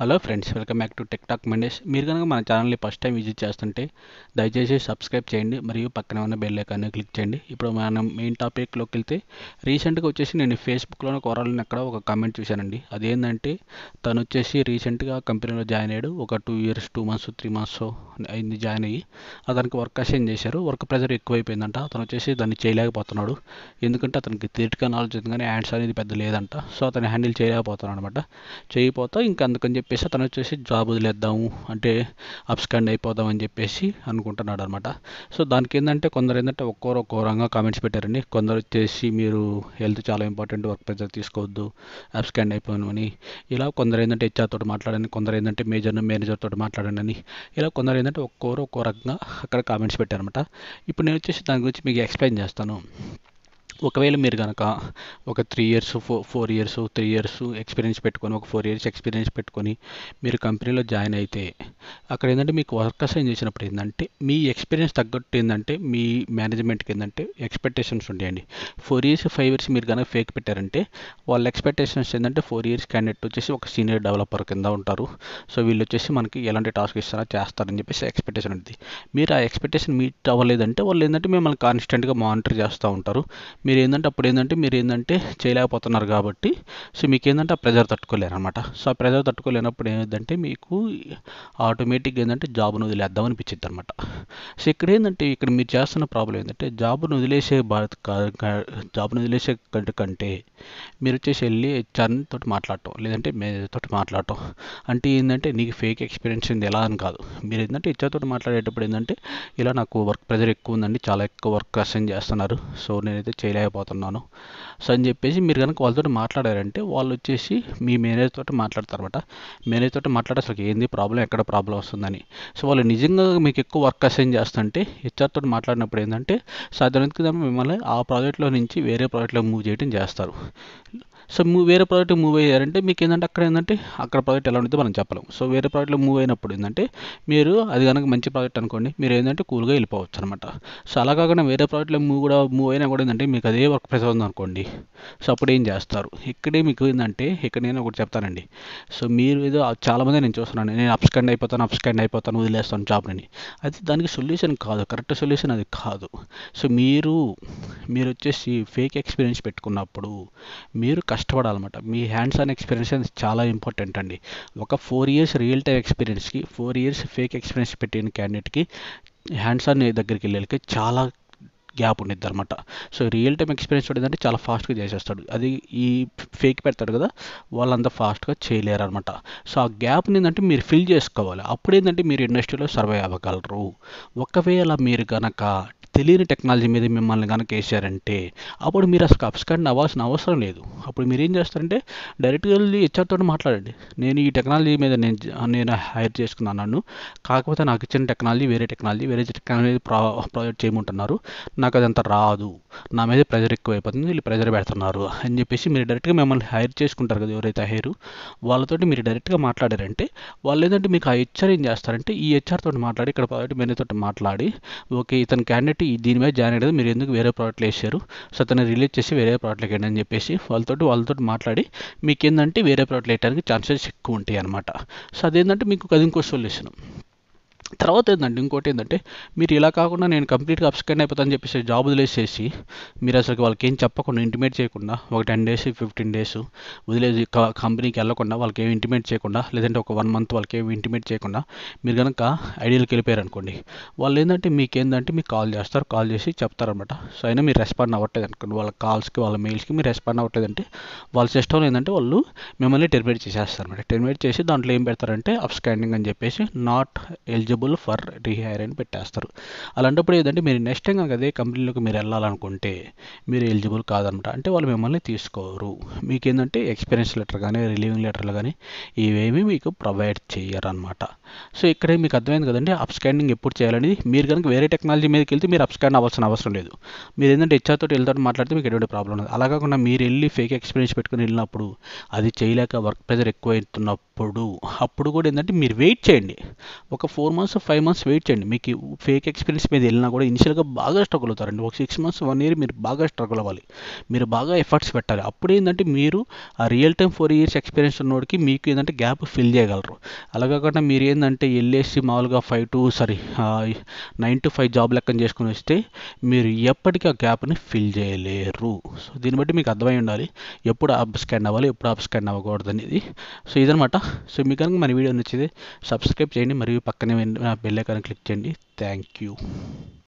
hello friends welcome back to tech talk Mondays మీరు కనుక మన ఛానల్ని ఫస్ట్ టైం విజిట్ చేస్తుంటే దయచేసి సబ్స్క్రైబ్ చేయండి మరియు పక్కన ఉన్న బెల్ ఐకాన్ క్లిక్ చేయండి ఇప్పుడు మనం మెయిన్ టాపిక్లోకి వెళ్తే రీసెంట్గా వచ్చేసి నేను ఫేస్బుక్లో కోరాలని అక్కడ ఒక కామెంట్ చూశానండి అదేంటంటే తను వచ్చేసి రీసెంట్గా కంపెనీలో జాయిన్ అయ్యాడు ఒక two years two months three months అయింది జాయిన్ అయ్యి అతనికి వర్క్ అసైన్ చేశారు వర్క్ ప్రెషర్ ఎక్కువైపోయిందంట అతను వచ్చేసి దాన్ని చేయలేకపోతున్నాడు ఎందుకంటే అతనికి థియరిటికల్ నాలెడ్జ్ కానీ హ్యాండ్స్ అనేది పెద్ద లేదంట సో అతను హ్యాండిల్ చేయలేకపోతున్నాడు అనమాట చేయకపోతే ఇంకా అందుకని చెప్పి చెప్పేసి అతను వచ్చేసి జాబ్ వదిలేద్దాము అంటే అప్స్కండ్ అయిపోదాం అని చెప్పేసి అనుకుంటున్నాడు అనమాట సో దానికి ఏంటంటే కొందరు ఏంటంటే ఒక్కోరు ఒక్కో రంగా కామెంట్స్ పెట్టారండి కొందరు వచ్చేసి మీరు హెల్త్ చాలా ఇంపార్టెంట్ వర్క్ ప్రెజర్ తీసుకోవద్దు అప్స్కండ్ అయిపోయాను అని ఇలా కొందరు ఏంటంటే హెచ్ఆర్తో తోటి మాట్లాడని కొందరు ఏంటంటే మేజర్ మేనేజర్ తోటి మాట్లాడండి అని ఇలా కొందరు ఏంటంటే ఒక్కోరు ఒక్కో రకంగా అక్కడ కామెంట్స్ పెట్టారనమాట ఇప్పుడు నేను వచ్చేసి దాని గురించి మీకు ఎక్స్ప్లెయిన్ చేస్తాను ఒకవేళ మీరు కనుక ఒక three years four four years three years experience పెట్టుకొని ఒక ఫోర్ ఇయర్స్ ఎక్స్పీరియన్స్ పెట్టుకొని మీరు కంపెనీలో జాయిన్ అయితే అక్కడ ఏంటంటే మీకు వర్క్ అసైన్ చేసినప్పుడు ఏంటంటే మీ ఎక్స్పీరియన్స్ తగ్గట్టు ఏంటంటే మీ మేనేజ్మెంట్కి ఏంటంటే ఎక్స్పెక్టేషన్స్ ఉండేయండి ఫోర్ ఇయర్స్ ఫైవ్ ఇయర్స్ మీరు కనుక ఫేక్ పెట్టారంటే వాళ్ళ ఎక్స్పెక్టేషన్స్ ఏంటంటే ఫోర్ ఇయర్స్ క్యాండిడేట్ వచ్చేసి ఒక సీనియర్ డెవలపర్ కింద ఉంటారు సో వీళ్ళు వచ్చేసి మనకి ఎలాంటి టాస్క్ ఇస్తారా చేస్తారని చెప్పేసి ఎక్స్పెక్టేషన్ ఉంటుంది మీరు ఆ ఎక్స్పెక్టేషన్ మీట్ అవ్వలేదంటే వాళ్ళు ఏంటంటే మిమ్మల్ని కాన్స్టెంట్గా మానిటర్ చేస్తూ ఉంటారు మీరు ఏంటంటే అప్పుడు ఏంటంటే మీరు ఏంటంటే చేయలేకపోతున్నారు కాబట్టి సో మీకు ఏంటంటే ఆ ప్రెజర్ తట్టుకోలేరనమాట సో ఆ ప్రెజర్ తట్టుకోలేనప్పుడు ఏంటంటే మీకు ఆటోమేటిక్గా ఏంటంటే జాబ్ను వదిలేద్దాం అనిపించింది అనమాట సో ఇక్కడ ఏంటంటే ఇక్కడ మీరు చేస్తున్న ప్రాబ్లం ఏంటంటే జాబ్ను వదిలేసే భారత్ జాబ్ను వదిలేసే కంటే మీరు వచ్చేసి వెళ్ళి హెచ్ఆర్ని తోటి మాట్లాడటం లేదంటే తోటి మాట్లాడటం అంటే ఏంటంటే నీకు ఫేక్ ఎక్స్పీరియన్స్ ఉంది ఎలా అని కాదు మీరు ఏంటంటే హెచ్ఆర్ తోటి మాట్లాడేటప్పుడు ఏంటంటే ఇలా నాకు వర్క్ ప్రెజర్ ఎక్కువ ఉందండి చాలా ఎక్కువ వర్క్ అసైన్ చేస్తున్నారు సో నేనైతే చేయలేదు అయిపోతున్నాను సో అని చెప్పేసి మీరు కనుక వాళ్ళతో మాట్లాడారంటే వాళ్ళు వచ్చేసి మీ మేనేజర్ తోటి మాట్లాడతారు అనమాట మేనేజర్ తోటి మాట్లాడే అసలు ఏంది ప్రాబ్లం ఎక్కడ ప్రాబ్లం వస్తుందని సో వాళ్ళు నిజంగా మీకు ఎక్కువ వర్క్ అసైన్ చేస్తుంటే హెచ్ఆర్ తోటి మాట్లాడినప్పుడు ఏంటంటే సాధారణంగా మిమ్మల్ని ఆ ప్రాజెక్ట్లో నుంచి వేరే ప్రాజెక్ట్లో మూవ్ చేయడం చేస్తారు సో మూ వేరే ప్రోడక్ట్ మూవ్ అయ్యారంటే మీకు ఏంటంటే అక్కడ ఏంటంటే అక్కడ ప్రోడక్ట్ ఎలా ఉంటుందో మనం చెప్పలేము సో వేరే ప్రోడక్ట్లో మూవ్ అయినప్పుడు ఏంటంటే మీరు అది కనుక మంచి ప్రోడక్ట్ అనుకోండి మీరు ఏంటంటే కూల్గా వెళ్ళిపోవచ్చు అనమాట సో అలా కాకుండా వేరే ప్రోడక్ట్లో మూవ్ కూడా మూవ్ అయినా కూడా ఏంటంటే మీకు అదే వర్క్ ప్రెస్ ఉంది అనుకోండి సో అప్పుడు ఏం చేస్తారు ఇక్కడే మీకు ఏంటంటే ఇక్కడ నేను ఒకటి చెప్తానండి సో మీరు ఏదో చాలామంది నేను చూస్తున్నాను నేను అప్స్కెండ్ అయిపోతాను అప్స్కెండ్ అయిపోతాను వదిలేస్తాను జాబ్ని అది దానికి సొల్యూషన్ కాదు కరెక్ట్ సొల్యూషన్ అది కాదు సో మీరు మీరు వచ్చేసి ఫేక్ ఎక్స్పీరియన్స్ పెట్టుకున్నప్పుడు మీరు కష్ట కష్టపడాలన్నమాట మీ హ్యాండ్స్ ఆన్ ఎక్స్పీరియన్స్ చాలా ఇంపార్టెంట్ అండి ఒక ఫోర్ ఇయర్స్ రియల్ టైం ఎక్స్పీరియన్స్కి ఫోర్ ఇయర్స్ ఫేక్ ఎక్స్పీరియన్స్ పెట్టిన క్యాండిడేట్కి హ్యాండ్స్ ఆన్ దగ్గరికి వెళ్ళేకి చాలా గ్యాప్ ఉండిద్ది అనమాట సో రియల్ టైం ఎక్స్పీరియన్స్ ఏంటంటే చాలా ఫాస్ట్గా చేసేస్తాడు అది ఈ ఫేక్ పెడతాడు కదా వాళ్ళంతా ఫాస్ట్గా చేయలేరు అనమాట సో ఆ గ్యాప్ని ఏంటంటే మీరు ఫిల్ చేసుకోవాలి అప్పుడు ఏంటంటే మీరు ఇండస్ట్రీలో సర్వే అవ్వగలరు ఒకవేళ మీరు కనుక తెలియని టెక్నాలజీ మీద మిమ్మల్ని కనుక వేసారంటే అప్పుడు మీరు అసలు అప్స్కాండ్ అవ్వాల్సిన అవసరం లేదు అప్పుడు మీరు ఏం చేస్తారంటే డైరెక్ట్గా వెళ్ళి హెచ్ఆర్తో మాట్లాడండి నేను ఈ టెక్నాలజీ మీద నేను నేను హైర్ చేసుకున్నాను నన్ను కాకపోతే నాకు ఇచ్చిన టెక్నాలజీ వేరే టెక్నాలజీ వేరే టెక్నాలజీ ప్రా ప్రాజెక్ట్ చేయమంటున్నారు నాకు అదంతా రాదు నా మీద ప్రెజర్ ఎక్కువ అయిపోతుంది వీళ్ళు ప్రెజర్ పెడుతున్నారు అని చెప్పేసి మీరు డైరెక్ట్గా మిమ్మల్ని హైర్ చేసుకుంటారు కదా ఎవరైతే హైరు వాళ్ళతోటి మీరు డైరెక్ట్గా మాట్లాడారంటే వాళ్ళు ఏంటంటే మీకు ఆ హెచ్ఆర్ ఏం చేస్తారంటే ఈ హెచ్ఆర్ తోటి మాట్లాడి ఇక్కడ ప్రాజెక్ట్ మేనేజర్ తోటి మాట్లాడి ఓకే ఇతను క్యాండిడేట్ కాబట్టి దీని మీద జాయిన్ అయ్యేది మీరు ఎందుకు వేరే ప్రోడక్ట్లు వేసారు సో అతను రిలీజ్ చేసి వేరే ప్రోడక్ట్లు వేయండి అని చెప్పేసి వాళ్ళతో వాళ్ళతో మాట్లాడి మీకు ఏంటంటే వేరే ప్రోడక్ట్లు వేయడానికి ఛాన్సెస్ ఎక్కువ ఉంటాయి అనమాట సో అదేంటంటే మీకు అది ఇంకో సొల్యూషన్ తర్వాత ఏంటంటే ఇంకోటి ఏంటంటే మీరు ఇలా కాకుండా నేను కంప్లీట్గా అప్స్కెండ్ అని చెప్పేసి జాబ్ వదిలేసేసి మీరు అసలు వాళ్ళకి ఏం చెప్పకుండా ఇంటిమేట్ చేయకుండా ఒక టెన్ డేస్ ఫిఫ్టీన్ డేస్ వదిలేసి కంపెనీకి వెళ్ళకుండా వాళ్ళకి ఏమి ఇంటిమేట్ చేయకుండా లేదంటే ఒక వన్ మంత్ వాళ్ళకి ఏమి ఇంటిమేట్ చేయకుండా మీరు కనుక ఐడియల్కి వెళ్ళిపోయారు అనుకోండి వాళ్ళు ఏంటంటే మీకు ఏంటంటే మీకు కాల్ చేస్తారు కాల్ చేసి చెప్తారనమాట సో అయినా మీరు రెస్పాండ్ అవ్వట్లేదు అనుకోండి వాళ్ళ కాల్స్కి వాళ్ళ మెయిల్స్కి మీరు రెస్పాండ్ అవ్వట్లేదంటే వాళ్ళ సిస్టమ్ ఏంటంటే వాళ్ళు మిమ్మల్ని టెర్మినేట్ చేసేస్తారు అనమాట టెర్మినేట్ చేసి దాంట్లో ఏం పెడతారంటే అప్స్కాండింగ్ అని చెప్పేసి not eligible eligible for rehire అని పెట్టేస్తారు అలాంటప్పుడు ఏంటంటే మీరు నెక్స్ట్ టైం కనుక అదే కంపెనీలోకి మీరు వెళ్ళాలనుకుంటే మీరు ఎలిజిబుల్ కాదనమాట అంటే వాళ్ళు మిమ్మల్ని తీసుకోరు మీకు ఏంటంటే ఎక్స్పీరియన్స్ లెటర్ కానీ రిలీవింగ్ లెటర్లు కానీ ఇవేమీ మీకు ప్రొవైడ్ చేయరనమాట సో ఇక్కడే మీకు అర్థమైంది కదండి అప్ స్కాండింగ్ ఎప్పుడు చేయాలనేది మీరు కనుక వేరే టెక్నాలజీ మీదకి వెళ్తే మీరు అప్ స్కాన్ అవ్వాల్సిన అవసరం లేదు మీరు ఏంటంటే హెచ్ఆర్తో వెళ్తా మాట్లాడితే మీకు ఎటువంటి ప్రాబ్లం లేదు అలా కాకుండా మీరు వెళ్ళి ఫేక్ ఎక్స్పీరియన్స్ పెట్టుకుని వెళ్ళినప్పుడు అది చేయలేక వర్క్ ప్రెజర్ ఎక్కువ అవుతున్నప్పుడు అప్పుడు కూడా ఏంటంటే మీరు వెయిట్ చేయండి ఒక four months five months wait చేయండి మీకు ఫేక్ ఎక్స్పీరియన్స్ మీద వెళ్ళినా కూడా ఇనిషియల్గా బాగా స్ట్రగుల్ అవుతారండి ఒక సిక్స్ మంత్స్ వన్ ఇయర్ మీరు బాగా స్ట్రగుల్ అవ్వాలి మీరు బాగా ఎఫర్ట్స్ పెట్టాలి అప్పుడు ఏంటంటే మీరు ఆ real time four years experience ఉన్నోడికి మీకు ఏంటంటే గ్యాప్ ఫిల్ చేయగలరు అలా కాకుండా మీరు ఏంటంటే వెళ్ళేసి మామూలుగా five to sorry nine to five job లెక్కన చేసుకుని వస్తే మీరు ఎప్పటికీ ఆ గ్యాప్ని ఫిల్ చేయలేరు సో దీన్ని బట్టి మీకు అర్థమై ఉండాలి ఎప్పుడు అప్ స్కాండ్ అవ్వాలి ఎప్పుడు అప్ స్కాండ్ అవ్వకూడదు అనేది సో ఇదనమాట సో మీకు కనుక మన వీడియో నచ్చితే సబ్స్క్రైబ్ చేయండి మరియు పక్కనే బెల్ ఐకాన్ క్లిక్ చేయండి థ్యాంక్ యూ